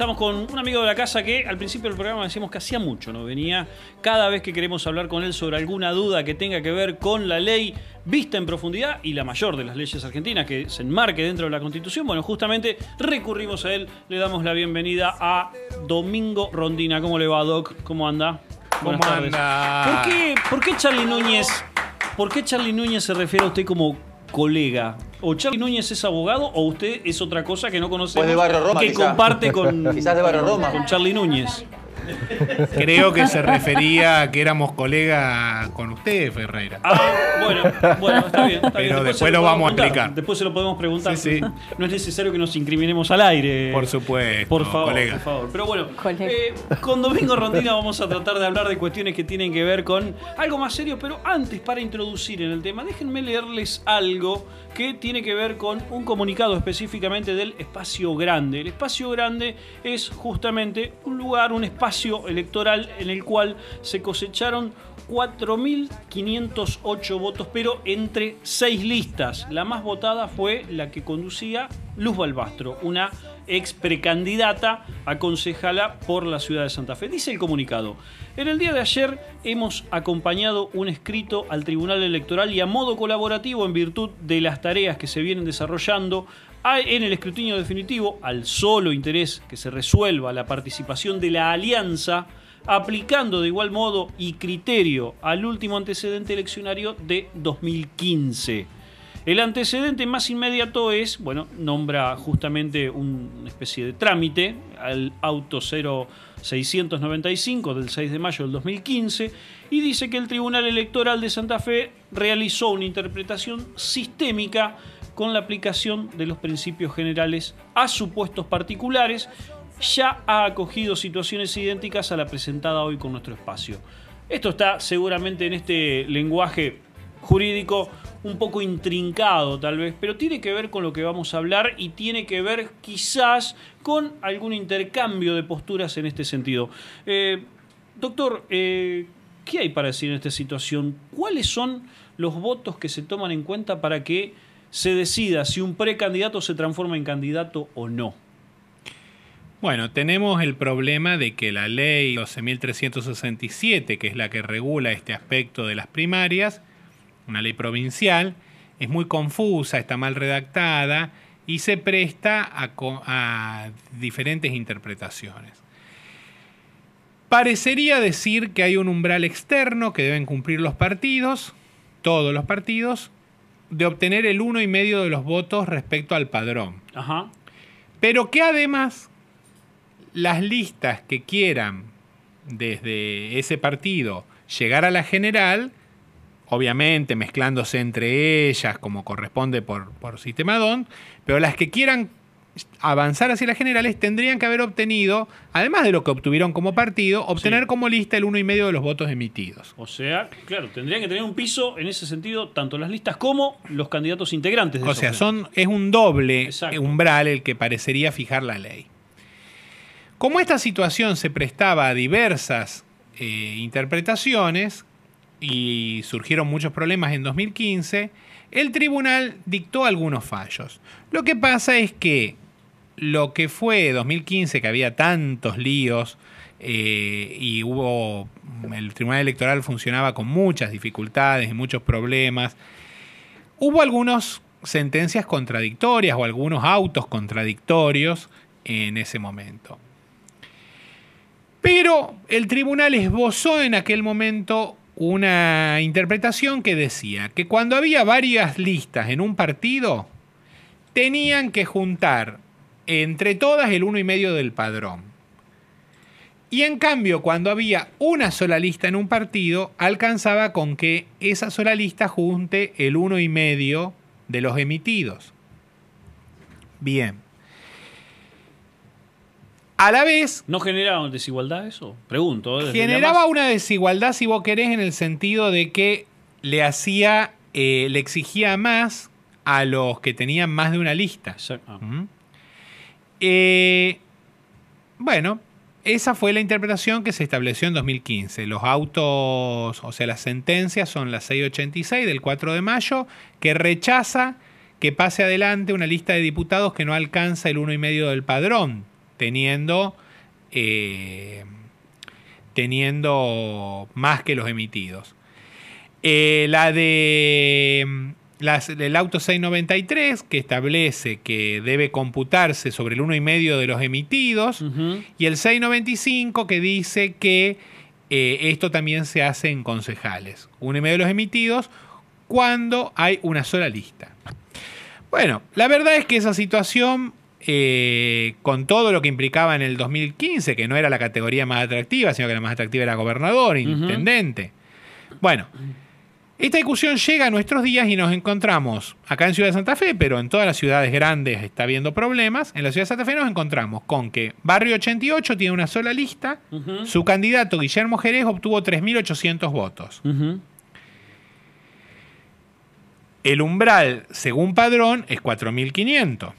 Estamos con un amigo de la casa que al principio del programa decíamos que hacía mucho, ¿no? Venía cada vez que queremos hablar con él sobre alguna duda que tenga que ver con la ley vista en profundidad y la mayor de las leyes argentinas que se enmarque dentro de la Constitución. Bueno, justamente recurrimos a él, le damos la bienvenida a Domingo Rondina. ¿Cómo le va, Doc? ¿Cómo anda? ¿Cómo tardes. ¿Por qué, por Núñez? ¿Por qué Charlie Núñez se refiere a usted como colega? o Charlie Núñez es abogado o usted es otra cosa que no conoce. Pues Roma. Que comparte con, quizás de Barrio Roma. con Charlie Núñez. Creo que se refería a que éramos colegas con usted, Ferreira. Ah, bueno, está bien. Pero Después, lo vamos a explicar. Después se lo podemos preguntar. No es necesario que nos incriminemos al aire. Por supuesto. Por favor, colega. Pero bueno, eh, con Domingo Rondina vamos a tratar de hablar de cuestiones que tienen que ver con algo más serio, pero antes, para introducir en el tema, déjenme leerles algo que tiene que ver con un comunicado específicamente del espacio grande. El espacio grande es justamente un lugar, un espacio electoral en el cual se cosecharon 4.508 votos, pero entre seis listas. La más votada fue la que conducía Luz Balbastro, una ex precandidata a concejala por la ciudad de Santa Fe. Dice el comunicado, en el día de ayer hemos acompañado un escrito al Tribunal Electoral y a modo colaborativo en virtud de las tareas que se vienen desarrollando en el escrutinio definitivo, al solo interés que se resuelva la participación de la alianza, aplicando de igual modo y criterio al último antecedente eleccionario de 2015. El antecedente más inmediato es, bueno, nombra justamente una especie de trámite al auto 0695 del 6 de mayo del 2015 y dice que el Tribunal Electoral de Santa Fe realizó una interpretación sistémica con la aplicación de los principios generales a supuestos particulares, ya ha acogido situaciones idénticas a la presentada hoy con nuestro espacio. Esto está seguramente en este lenguaje jurídico un poco intrincado tal vez, pero tiene que ver con lo que vamos a hablar y tiene que ver quizás con algún intercambio de posturas en este sentido. Eh, doctor, eh, ¿qué hay para decir en esta situación? ¿Cuáles son los votos que se toman en cuenta para que se decida si un precandidato se transforma en candidato o no? Bueno, tenemos el problema de que la ley 12.367, que es la que regula este aspecto de las primarias, una ley provincial, es muy confusa, está mal redactada y se presta a, diferentes interpretaciones. Parecería decir que hay un umbral externo que deben cumplir los partidos, todos los partidos, de obtener el uno y medio de los votos respecto al padrón. Pero que además las listas que quieran desde ese partido llegar a la general obviamente mezclándose entre ellas como corresponde por, sistema DON, pero las que quieran avanzar hacia las generales tendrían que haber obtenido, además de lo que obtuvieron como partido, obtener como lista el uno y medio de los votos emitidos. O sea, claro, tendrían que tener un piso en ese sentido, tanto las listas como los candidatos integrantes. De o sea, son, es un doble eh, umbral el que parecería fijar la ley. Como esta situación se prestaba a diversas eh, interpretaciones, y surgieron muchos problemas en 2015, el tribunal dictó algunos fallos. Lo que pasa es que lo que fue 2015, que había tantos líos eh, y hubo, el tribunal electoral funcionaba con muchas dificultades y muchos problemas, hubo algunas sentencias contradictorias o algunos autos contradictorios en ese momento. Pero el tribunal esbozó en aquel momento una interpretación que decía que cuando había varias listas en un partido, tenían que juntar entre todas el uno y medio del padrón. Y en cambio, cuando había una sola lista en un partido, alcanzaba con que esa sola lista junte el uno y medio de los emitidos. Bien. A la vez. ¿No ¿eh? generaba desigualdad eso? Pregunto. Generaba una desigualdad, si vos querés, en el sentido de que le hacía. Eh, le exigía más a los que tenían más de una lista. Ah. ¿Mm? Eh, bueno, esa fue la interpretación que se estableció en 2015. Los autos, o sea, las sentencias son las 686 del 4 de mayo, que rechaza que pase adelante una lista de diputados que no alcanza el y medio del padrón eh, teniendo, más que los emitidos. Eh, la de mm, las, el auto 693 que establece que debe computarse sobre el 1,5 de los emitidos y el 695 que dice que eh, esto también se hace en concejales. 1,5 de los emitidos cuando hay una sola lista. Bueno, la verdad es que esa situación eh, con todo lo que implicaba en el 2015, que no era la categoría más atractiva, sino que la más atractiva era gobernador, intendente. Bueno, esta discusión llega a nuestros días y nos encontramos acá en Ciudad de Santa Fe, pero en todas las ciudades grandes está habiendo problemas. En la Ciudad de Santa Fe nos encontramos con que Barrio 88 tiene una sola lista, su candidato Guillermo Jerez obtuvo 3.800 votos. El umbral, según padrón, es 4.500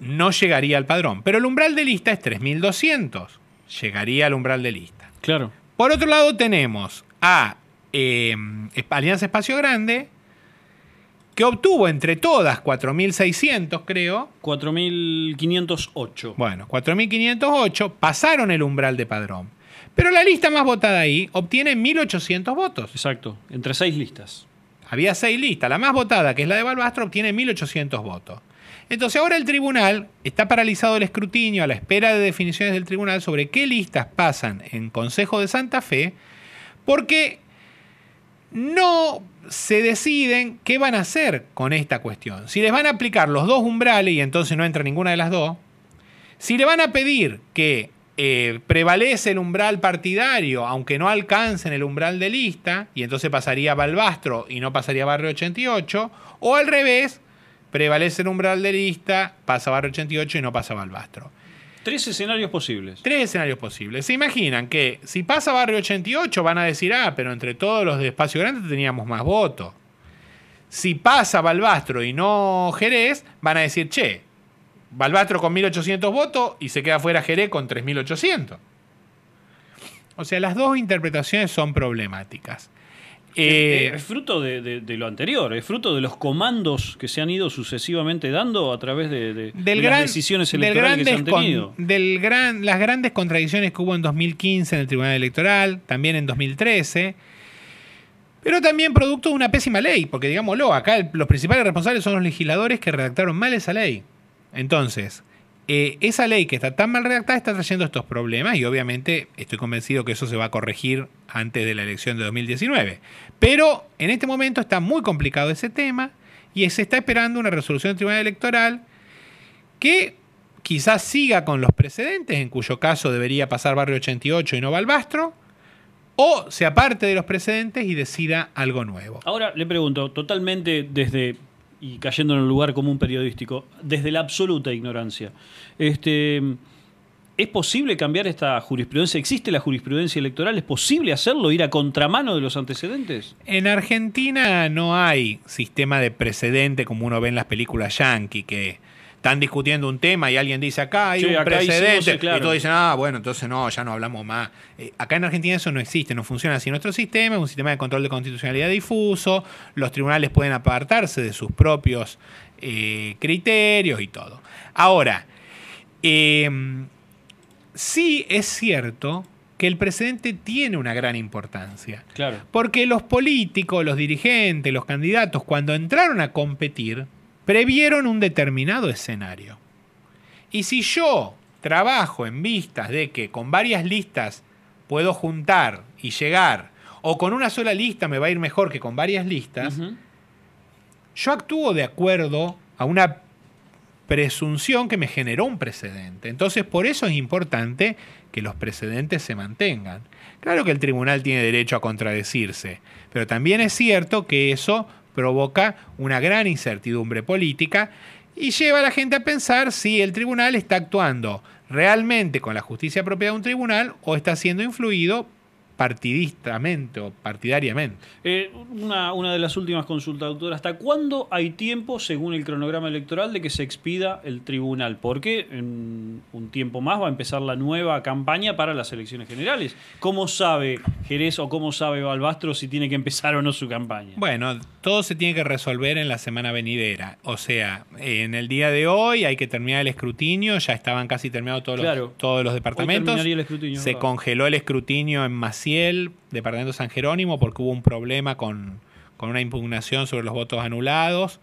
no llegaría al padrón. Pero el umbral de lista es 3200. Llegaría al umbral de lista. Claro. Por otro lado, tenemos a em, Alianza Espacio Grande, que obtuvo entre todas 4.600, creo. 4.508. Bueno, 4.508 pasaron el umbral de padrón. Pero la lista más votada ahí obtiene 1.800 votos. Exacto, entre seis listas. Había seis listas. La más votada, que es la de Balbastro, obtiene 1.800 votos. Entonces ahora el tribunal está paralizado el escrutinio a la espera de definiciones del tribunal sobre qué listas pasan en Consejo de Santa Fe, porque no se deciden qué van a hacer con esta cuestión. Si les van a aplicar los dos umbrales y entonces no entra ninguna de las dos, si le van a pedir que eh, prevalece el umbral partidario, aunque no alcancen el umbral de lista, y entonces pasaría Balbastro y no pasaría Barrio 88, o al revés, prevalece el umbral de lista, pasa Barrio 88 y no pasa Balbastro. Tres escenarios posibles. Tres escenarios posibles. Se imaginan que si pasa Barrio 88 van a decir, ah, pero entre todos los de Espacio Grande teníamos más votos. Si pasa Balbastro y no Jerez, van a decir, che, Balbastro con 1800 votos y se queda fuera Jerez con 3800. O sea, las dos interpretaciones son problemáticas. Eh, es fruto de, lo anterior, es fruto de los comandos que se han ido sucesivamente dando a través de, las decisiones electorales que se han tenido. del gran, las grandes contradicciones que hubo en 2015 en el Tribunal Electoral, también en 2013. Pero también producto de una pésima ley, porque digámoslo, acá los principales responsables son los legisladores que redactaron mal esa ley. Entonces, eh, esa ley que está tan mal redactada está trayendo estos problemas y obviamente estoy convencido que eso se va a corregir antes de la elección de 2019. Pero en este momento está muy complicado ese tema y se está esperando una resolución del Tribunal Electoral que quizás siga con los precedentes, en cuyo caso debería pasar Barrio 88 y no Balbastro, o se aparte de los precedentes y decida algo nuevo. Ahora le pregunto, totalmente desde y cayendo en el lugar común periodístico, desde la absoluta ignorancia. Este, ¿Es posible cambiar esta jurisprudencia? ¿Existe la jurisprudencia electoral? ¿Es posible hacerlo, ir a contramano de los antecedentes? En Argentina no hay sistema de precedente como uno ve en las películas yankee, que están discutiendo un tema y alguien dice acá hay un precedente y todos dicen, ah, bueno, entonces no, ya no hablamos más. Eh, acá en Argentina eso no existe, no funciona así. Nuestro sistema es un sistema de control de constitucionalidad difuso, los tribunales pueden apartarse de sus propios eh, criterios y todo. Ahora, em, sí es cierto que el precedente tiene una gran importancia. Porque los políticos, los dirigentes, los candidatos, cuando entraron a competir, previeron un determinado escenario. Y si yo trabajo en vistas de que con varias listas puedo juntar y llegar, o con una sola lista me va a ir mejor que con varias listas, yo actúo de acuerdo a una presunción que me generó un precedente. Entonces, por eso es importante que los precedentes se mantengan. Claro que el tribunal tiene derecho a contradecirse, pero también es cierto que eso provoca una gran incertidumbre política y lleva a la gente a pensar si el tribunal está actuando realmente con la justicia propia de un tribunal o está siendo influido partidistamente o partidariamente. Eh, una, una, de las últimas consultas, doctora, ¿Hasta cuándo hay tiempo, según el cronograma electoral, de que se expida el tribunal? Porque en un tiempo más va a empezar la nueva campaña para las elecciones generales. ¿Cómo sabe Jerez o cómo sabe Balbastro si tiene que empezar o no su campaña? Bueno, todo se tiene que resolver en la semana venidera. O sea, en el día de hoy hay que terminar el escrutinio, ya estaban casi terminados todos, los, todos los departamentos. se congeló el escrutinio en Maciel, departamento San Jerónimo, porque hubo un problema con, con una impugnación sobre los votos anulados.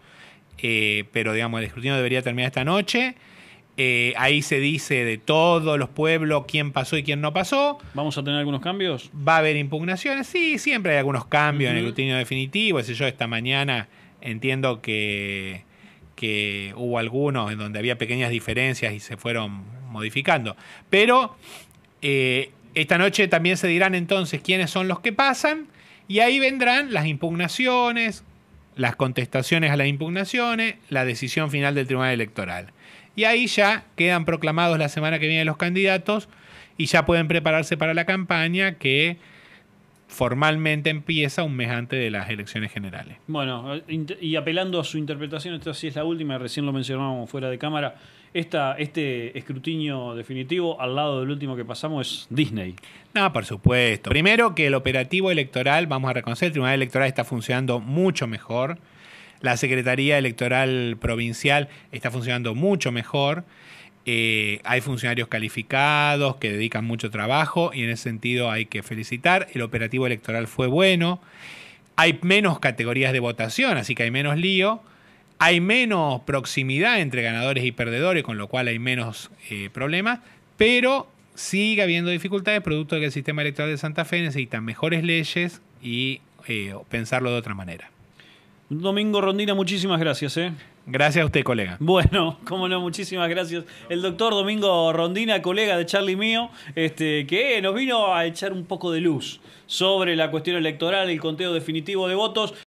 Eh, pero digamos, el escrutinio debería terminar esta noche. Eh, ahí se dice de todos los pueblos quién pasó y quién no pasó. ¿Vamos a tener algunos cambios? Va a haber impugnaciones. Sí, siempre hay algunos cambios en el rutinio definitivo. Ese yo, esta mañana entiendo que, que hubo algunos en donde había pequeñas diferencias y se fueron modificando. Pero eh, esta noche también se dirán entonces quiénes son los que pasan y ahí vendrán las impugnaciones, las contestaciones a las impugnaciones, la decisión final del Tribunal Electoral. Y ahí ya quedan proclamados la semana que viene los candidatos y ya pueden prepararse para la campaña que formalmente empieza un mes antes de las elecciones generales. Bueno, y apelando a su interpretación, esta sí es la última, recién lo mencionábamos fuera de cámara, este escrutinio definitivo al lado del último que pasamos es Disney. No, por supuesto. Primero que el operativo electoral, vamos a reconocer, el Tribunal Electoral está funcionando mucho mejor la Secretaría Electoral Provincial está funcionando mucho mejor. Eh, hay funcionarios calificados que dedican mucho trabajo y en ese sentido hay que felicitar. El operativo electoral fue bueno. Hay menos categorías de votación, así que hay menos lío. Hay menos proximidad entre ganadores y perdedores, con lo cual hay menos eh, problemas. Pero sigue habiendo dificultades, producto de que el sistema electoral de Santa Fe necesita mejores leyes y eh, pensarlo de otra manera. Domingo Rondina, muchísimas gracias. ¿eh? Gracias a usted, colega. Bueno, cómo no, muchísimas gracias. El doctor Domingo Rondina, colega de Charlie Mío, este, que nos vino a echar un poco de luz sobre la cuestión electoral, el conteo definitivo de votos.